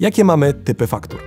Jakie mamy typy faktur?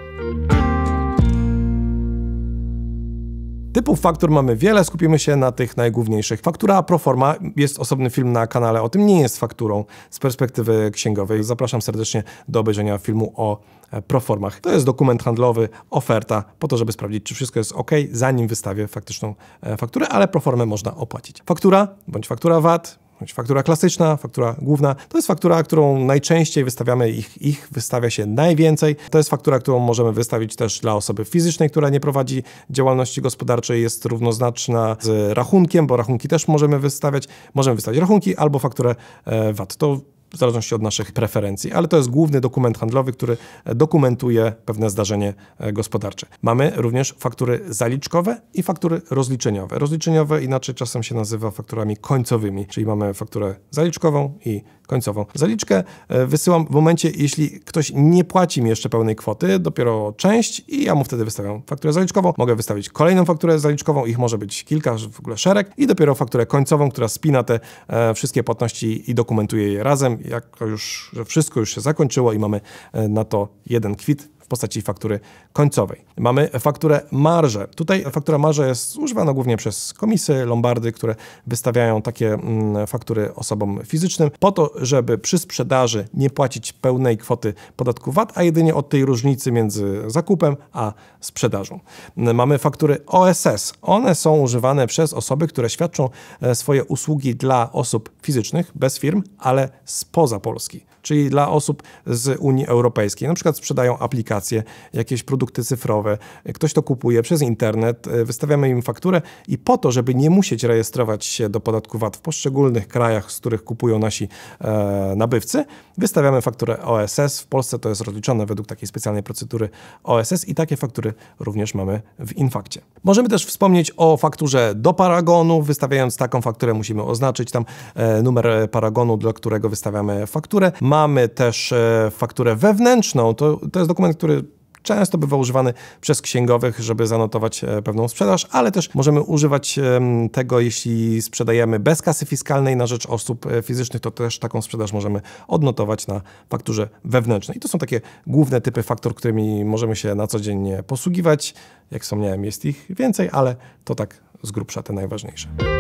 Typów faktur mamy wiele, skupimy się na tych najgłówniejszych. Faktura proforma, jest osobny film na kanale o tym, nie jest fakturą z perspektywy księgowej. Zapraszam serdecznie do obejrzenia filmu o e, proformach. To jest dokument handlowy, oferta, po to, żeby sprawdzić, czy wszystko jest ok, zanim wystawię faktyczną e, fakturę, ale proformę można opłacić. Faktura bądź faktura VAT Faktura klasyczna, faktura główna, to jest faktura, którą najczęściej wystawiamy, ich, ich wystawia się najwięcej. To jest faktura, którą możemy wystawić też dla osoby fizycznej, która nie prowadzi działalności gospodarczej, jest równoznaczna z rachunkiem, bo rachunki też możemy wystawiać. Możemy wystawić rachunki albo fakturę e, VAT. To w zależności od naszych preferencji, ale to jest główny dokument handlowy, który dokumentuje pewne zdarzenie e, gospodarcze. Mamy również faktury zaliczkowe i faktury rozliczeniowe. Rozliczeniowe inaczej czasem się nazywa fakturami końcowymi, czyli mamy fakturę zaliczkową i końcową. Zaliczkę e, wysyłam w momencie, jeśli ktoś nie płaci mi jeszcze pełnej kwoty, dopiero część i ja mu wtedy wystawiam fakturę zaliczkową. Mogę wystawić kolejną fakturę zaliczkową, ich może być kilka, w ogóle szereg i dopiero fakturę końcową, która spina te e, wszystkie płatności i dokumentuje je razem jako już, że wszystko już się zakończyło i mamy e, na to jeden kwit, w postaci faktury końcowej. Mamy fakturę marże. Tutaj faktura marże jest używana głównie przez komisy, lombardy, które wystawiają takie mm, faktury osobom fizycznym po to, żeby przy sprzedaży nie płacić pełnej kwoty podatku VAT, a jedynie od tej różnicy między zakupem a sprzedażą. Mamy faktury OSS. One są używane przez osoby, które świadczą e, swoje usługi dla osób fizycznych, bez firm, ale spoza Polski, czyli dla osób z Unii Europejskiej. Na przykład sprzedają aplikacje aplikacje, jakieś produkty cyfrowe. Ktoś to kupuje przez internet, e, wystawiamy im fakturę i po to, żeby nie musieć rejestrować się do podatku VAT w poszczególnych krajach, z których kupują nasi e, nabywcy, wystawiamy fakturę OSS. W Polsce to jest rozliczone według takiej specjalnej procedury OSS i takie faktury również mamy w Infakcie. Możemy też wspomnieć o fakturze do paragonu. Wystawiając taką fakturę musimy oznaczyć tam e, numer paragonu, dla którego wystawiamy fakturę. Mamy też e, fakturę wewnętrzną. To, to jest dokument, który który często bywa używany przez księgowych, żeby zanotować e, pewną sprzedaż, ale też możemy używać tego, jeśli sprzedajemy bez kasy fiskalnej na rzecz osób e, fizycznych, to też taką sprzedaż możemy odnotować na fakturze wewnętrznej. I to są takie główne typy faktur, którymi możemy się na co dzień posługiwać. Jak wspomniałem, jest ich więcej, ale to tak z grubsza te najważniejsze.